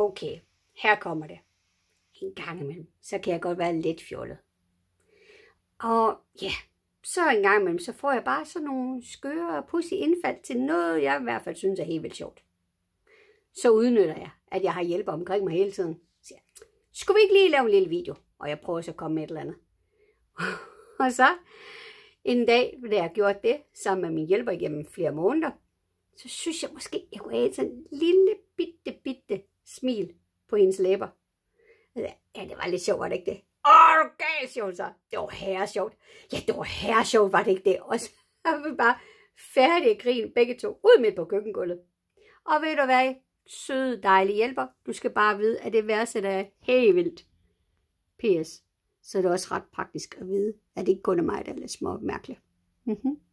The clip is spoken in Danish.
Okay, her kommer det. En gang imellem, så kan jeg godt være lidt fjollet. Og ja, så en gang imellem, så får jeg bare sådan nogle skøre og pussy indfald til noget, jeg i hvert fald synes er helt vildt sjovt. Så udnytter jeg, at jeg har hjælp omkring mig hele tiden. Så jeg, skulle vi ikke lige lave en lille video? Og jeg prøver så at komme med et eller andet. og så en dag, da jeg gjort det sammen med min hjælper igennem flere måneder, så synes jeg måske, jeg kunne have sådan en lille smil på hendes læber. Ja, det var lidt sjovt, var det ikke det? Åh, oh, okay, sjovt så. Det var herre sjovt. Ja, det var herre sjovt, var det ikke det? Og så var vi bare færdige grin begge to ud midt på køkkengulvet. Og ved du hvad, søde, dejlige hjælper, du skal bare vide, at det værste der er helt vildt. P.S. Så er det også ret praktisk at vide, at det ikke kun er mig, der er lidt små og mærkeligt. Mm-hmm.